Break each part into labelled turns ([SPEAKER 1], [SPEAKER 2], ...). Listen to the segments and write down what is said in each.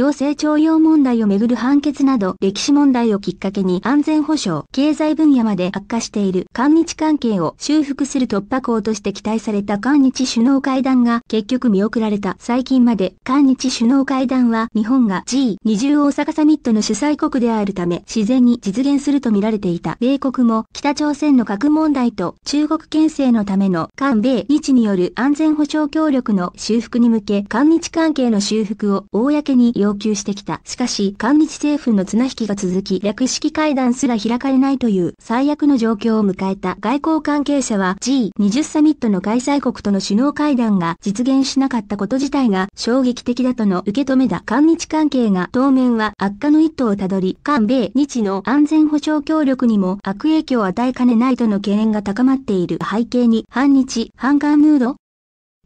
[SPEAKER 1] 強制徴用問題をめぐる判決など歴史問題をきっかけに安全保障、経済分野まで悪化している韓日関係を修復する突破口として期待された韓日首脳会談が結局見送られた最近まで韓日首脳会談は日本が G20 大阪サミットの主催国であるため自然に実現すると見られていた米国も北朝鮮の核問題と中国牽制のための韓米日による安全保障協力の修復に向け韓日関係の修復を公に要要求してきた。しかし、韓日政府の綱引きが続き、略式会談すら開かれないという最悪の状況を迎えた外交関係者は G20 サミットの開催国との首脳会談が実現しなかったこと自体が衝撃的だとの受け止めだ。韓日関係が当面は悪化の一途をたどり、韓米日の安全保障協力にも悪影響を与えかねないとの懸念が高まっている背景に、反日、反韓ムード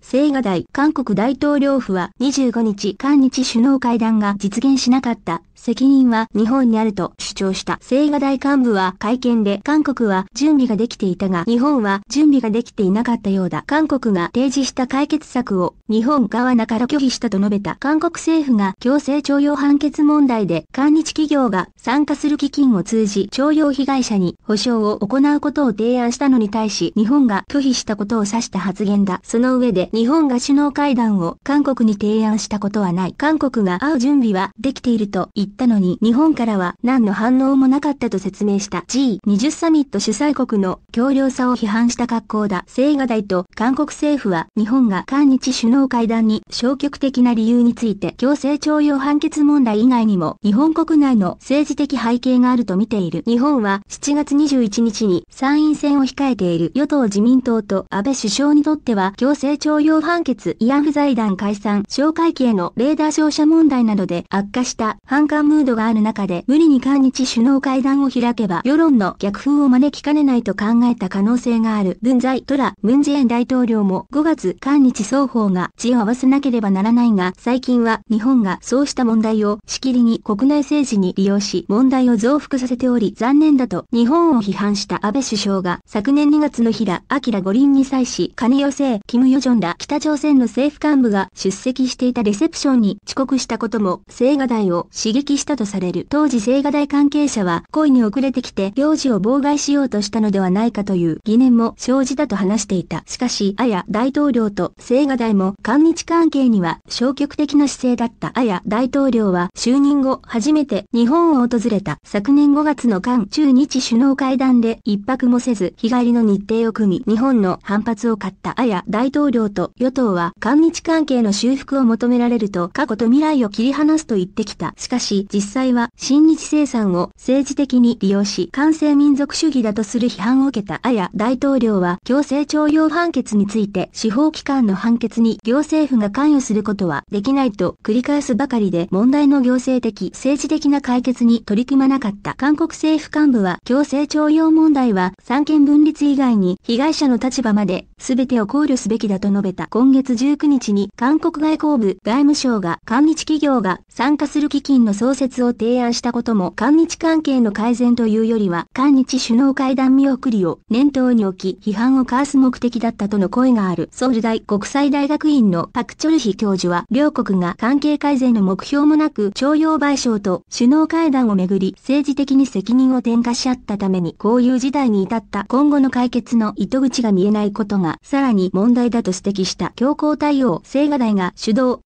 [SPEAKER 1] 青瓦台韓国大統領府は25日韓日首脳会談が実現しなかった責任は日本にあると主張した青瓦台幹部は会見で韓国は準備ができていたが日本は準備ができていなかったようだ。韓国が提示した解決策を日本側なから拒否したと述べた韓国政府が強制徴用判決問題で韓日企業が参加する基金を通じ徴用被害者に補償を行うことを提案したのに対し日本が拒否したことを指した発言だ。その上で日本が首脳会談を韓国に提案したことはない。韓国が会う準備はできていると言言ったのに日本からは何の反応もなかったと説明した G20 サミット主催国の強量さを批判した格好だ。青瓦台と韓国政府は日本が韓日首脳会談に消極的な理由について強制徴用判決問題以外にも日本国内の政治的背景があると見ている。日本は7月21日に参院選を控えている与党自民党と安倍首相にとっては強制徴用判決慰安婦財団解散、紹介期へのレーダー照射問題などで悪化した反韓ムードがある中で無理に韓日首脳会談を開けば世論の逆風を招きかねないと考えた可能性がある文在トラ・ムンジ大統領も5月韓日双方が地を合わせなければならないが最近は日本がそうした問題をしきりに国内政治に利用し問題を増幅させており残念だと日本を批判した安倍首相が昨年2月の平明五輪に際し金寄せ金ョンら北朝鮮の政府幹部が出席していたレセプションに遅刻したことも青瓦台を刺激撃したとされる当時青瓦台関係者は故意に遅れてきて行事を妨害しようとしたのではないかという疑念も生じたと話していた。しかし、あや大統領と青瓦台も韓日関係には消極的な姿勢だったあや大統領は就任後初めて日本を訪れた昨年5月の韓中日首脳会談で一泊もせず日帰りの日程を組み日本の反発を買ったあや大統領と与党は韓日関係の修復を求められると過去と未来を切り離すと言ってきた。しかしし、実際は新日生産を政治的に利用し、完成民族主義だとする批判を受けたあや大統領は、強制徴用判決について、司法機関の判決に行政府が関与することはできないと繰り返すばかりで、問題の行政的、政治的な解決に取り組まなかった韓国政府幹部は、強制徴用問題は、三権分立以外に被害者の立場まで、全てを考慮すべきだと述べた。今月19日に、韓国外交部外務省が、韓日企業が参加する基金の創設を提案したことも韓日関係の改善というよりは韓日首脳会談見送りを念頭に置き批判をかわす目的だったとの声があるソウル大国際大学院のパクチョルヒ教授は両国が関係改善の目標もなく徴用賠償と首脳会談をめぐり政治的に責任を転嫁し合ったためにこういう事態に至った今後の解決の糸口が見えないことがさらに問題だと指摘した強行対応青瓦台が主導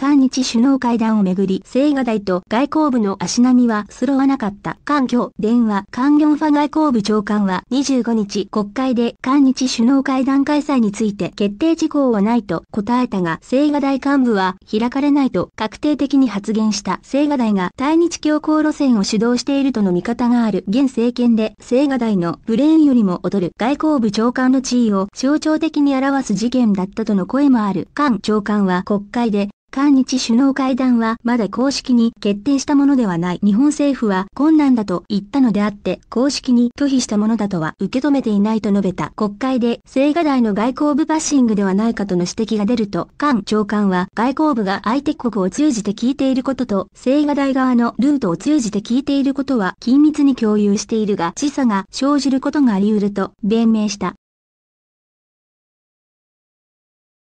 [SPEAKER 1] 韓日首脳会談をめぐり、青瓦台と外交部の足並みは揃わなかった。韓境電話、韓ンファ外交部長官は25日国会で韓日首脳会談開催について決定事項はないと答えたが、青瓦台幹部は開かれないと確定的に発言した青瓦台が対日強硬路線を主導しているとの見方がある現政権で青瓦台のブレーンよりも劣る外交部長官の地位を象徴的に表す事件だったとの声もある。韓長官は国会で韓日首脳会談はまだ公式に決定したものではない日本政府は困難だと言ったのであって公式に拒否したものだとは受け止めていないと述べた国会で青瓦台の外交部バッシングではないかとの指摘が出ると韓長官は外交部が相手国を通じて聞いていることと青瓦台側のルートを通じて聞いていることは緊密に共有しているが示唆が生じることがあり得ると弁明した